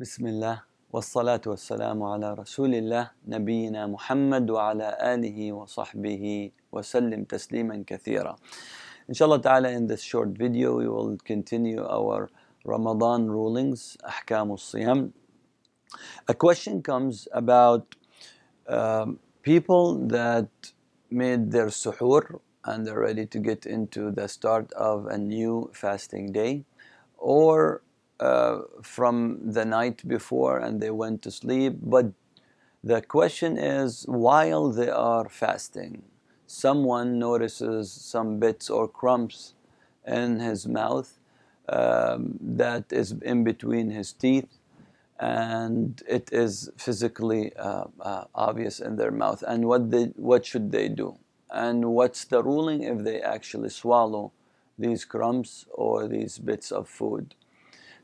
بسم الله والصلاة والسلام على رسول الله نبينا محمد وعلى آله وصحبه وسلم تسليما كثيرا إن شاء الله تعالى in this short video we will continue our Ramadan rulings أحكام الصيام A question comes about uh, people that made their suhoor and they're ready to get into the start of a new fasting day or Uh, from the night before and they went to sleep. But the question is while they are fasting, someone notices some bits or crumbs in his mouth um, that is in between his teeth and it is physically uh, uh, obvious in their mouth and what they what should they do and what's the ruling if they actually swallow these crumbs or these bits of food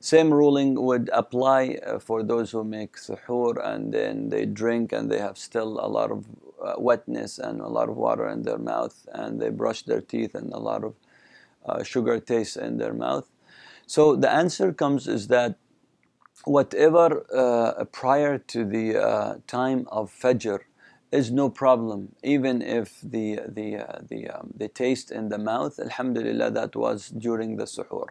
same ruling would apply uh, for those who make suhoor and then they drink and they have still a lot of uh, wetness and a lot of water in their mouth and they brush their teeth and a lot of uh, sugar taste in their mouth. So the answer comes is that whatever uh, prior to the uh, time of Fajr is no problem even if the the uh, the, um, the taste in the mouth alhamdulillah that was during the suhoor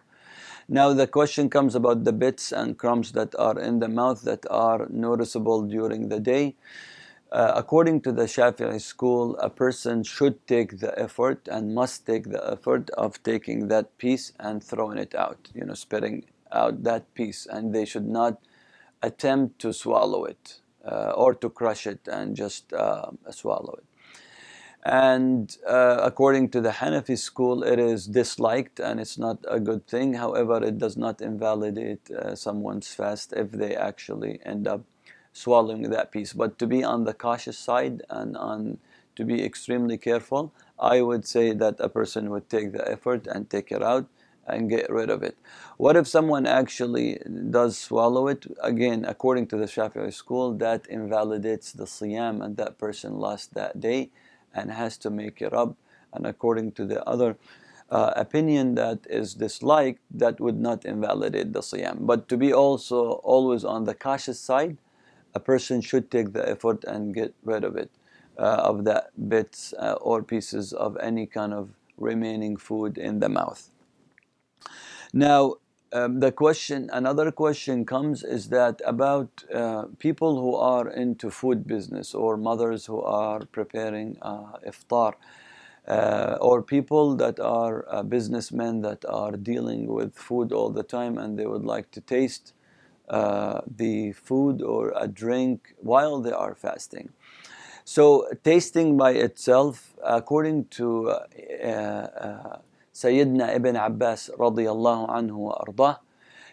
now the question comes about the bits and crumbs that are in the mouth that are noticeable during the day. Uh, according to the Shafi'i school, a person should take the effort and must take the effort of taking that piece and throwing it out, you know, spitting out that piece, and they should not attempt to swallow it uh, or to crush it and just uh, swallow it. And uh, according to the Hanafi school, it is disliked and it's not a good thing. However, it does not invalidate uh, someone's fast if they actually end up swallowing that piece. But to be on the cautious side and on to be extremely careful, I would say that a person would take the effort and take it out and get rid of it. What if someone actually does swallow it? Again, according to the Shafi'i school, that invalidates the siyam and that person lost that day and has to make it up. And according to the other uh, opinion that is disliked, that would not invalidate the siyam. But to be also always on the cautious side, a person should take the effort and get rid of it, uh, of the bits uh, or pieces of any kind of remaining food in the mouth. Now, um, the question, another question comes is that about uh, people who are into food business or mothers who are preparing uh, iftar uh, or people that are uh, businessmen that are dealing with food all the time and they would like to taste uh, the food or a drink while they are fasting. So tasting by itself, according to uh, Sayyidina ibn Abbas radiallahu anhu ardah,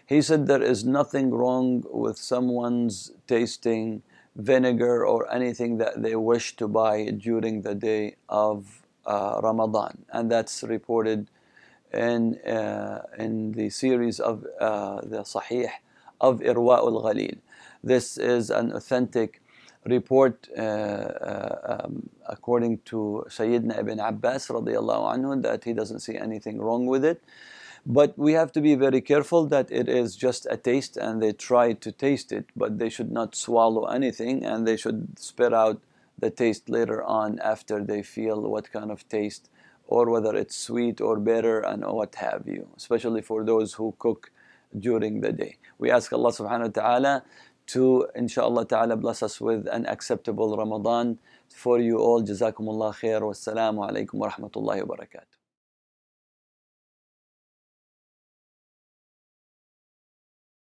he said there is nothing wrong with someone's tasting vinegar or anything that they wish to buy during the day of uh, Ramadan. And that's reported in, uh, in the series of uh, the Sahih of Irwa al This is an authentic report uh, uh, um, according to Sayyidina ibn Abbas radiallahu that he doesn't see anything wrong with it. But we have to be very careful that it is just a taste and they try to taste it, but they should not swallow anything and they should spit out the taste later on after they feel what kind of taste or whether it's sweet or bitter and what have you, especially for those who cook during the day. We ask Allah subhanahu wa ta'ala to inshallah ta'ala bless us with an acceptable Ramadan for you all. Jazakumullah khair. Wassalamu alaikum wa rahmatullahi wa barakatuh.